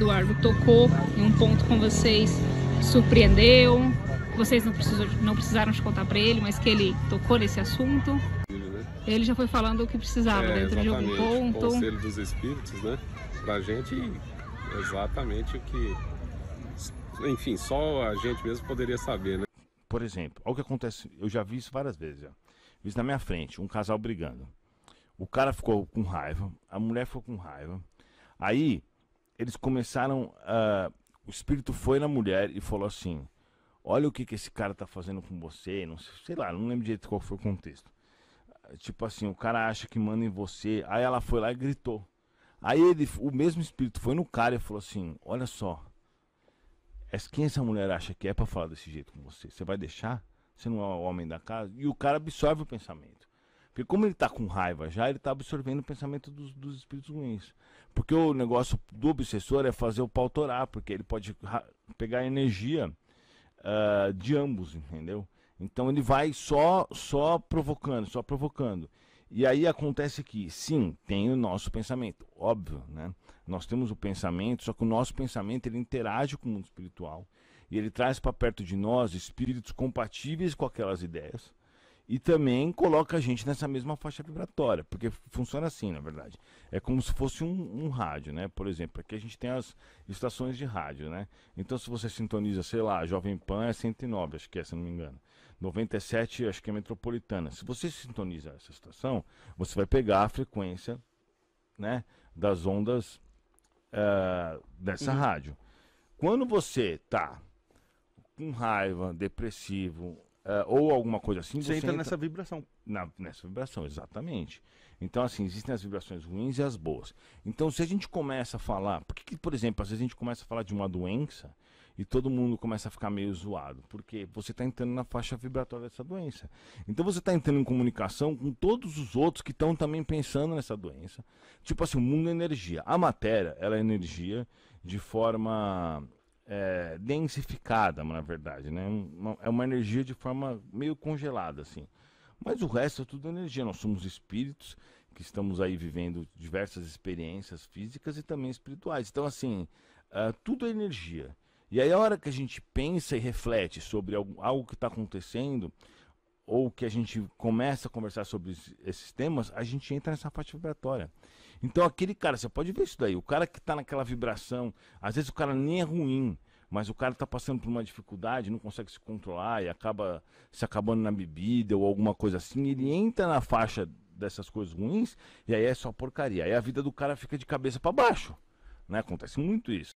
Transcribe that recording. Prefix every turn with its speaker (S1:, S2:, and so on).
S1: Eduardo tocou em um ponto com vocês, surpreendeu, vocês não, precisou, não precisaram te contar para ele, mas que ele tocou nesse assunto. Ele já foi falando o que precisava é, dentro de algum ponto. O conselho dos espíritos, né? Pra gente, exatamente o que. Enfim, só a gente mesmo poderia saber, né? Por exemplo, olha o que acontece, eu já vi isso várias vezes. Já. Vi isso na minha frente, um casal brigando. O cara ficou com raiva, a mulher ficou com raiva. Aí eles começaram O espírito foi na mulher e falou assim: Olha o que, que esse cara tá fazendo com você. Não sei, sei lá, não lembro direito qual foi o contexto. Tipo assim, o cara acha que manda em você. Aí ela foi lá e gritou. Aí ele, o mesmo espírito foi no cara e falou assim: Olha só, quem essa mulher acha que é para falar desse jeito com você? Você vai deixar? Você não é o homem da casa? E o cara absorve o pensamento. Porque como ele está com raiva já, ele está absorvendo o pensamento dos, dos, espíritos ruins. Porque o negócio do obsessor é fazer o pau torar, porque ele pode pegar energia uh, de ambos, entendeu? Então ele vai só, só provocando, só provocando. E aí acontece que, sim, tem o nosso pensamento, óbvio, né? Nós temos o pensamento, só que o nosso pensamento ele interage com o mundo espiritual e ele traz para perto de nós espíritos compatíveis com aquelas ideias e também coloca a gente nessa mesma faixa vibratória, porque funciona assim, na verdade. É como se fosse um, um, rádio, né? Por exemplo, aqui a gente tem as estações de rádio, né? Então, se você sintoniza, sei lá, Jovem Pan é 109, acho que é, se não me engano. 97, acho que é metropolitana. Se você sintoniza essa estação, você vai pegar a frequência, né? Das ondas uh, dessa uhum. rádio. Quando você tá com raiva, depressivo, Uh, ou alguma coisa assim. Você, você entra, entra, nessa vibração. Na, nessa vibração, exatamente. Então, assim, existem as vibrações ruins e as boas. Então, se a gente começa a falar, por que, por exemplo, às vezes a gente começa a falar de uma doença e todo mundo começa a ficar meio zoado? Porque você está entrando na faixa vibratória dessa doença. Então, você está entrando em comunicação com todos os outros que estão também pensando nessa doença. Tipo assim, o mundo é energia. A matéria, ela é energia de forma é, densificada, na verdade, né? Uma, é uma energia de forma meio congelada, assim. Mas o resto é tudo energia. Nós somos espíritos que estamos aí vivendo diversas experiências físicas e também espirituais. Então, assim, uh, tudo é energia. E aí, a hora que a gente pensa e reflete sobre algo, algo que está acontecendo, ou que a gente começa a conversar sobre esses temas, a gente entra nessa parte vibratória. Então aquele cara, você pode ver isso daí, o cara que está naquela vibração, às vezes o cara nem é ruim, mas o cara está passando por uma dificuldade, não consegue se controlar e acaba se acabando na bebida ou alguma coisa assim, ele entra na faixa dessas coisas ruins e aí é só porcaria. Aí a vida do cara fica de cabeça para baixo, né? Acontece muito isso.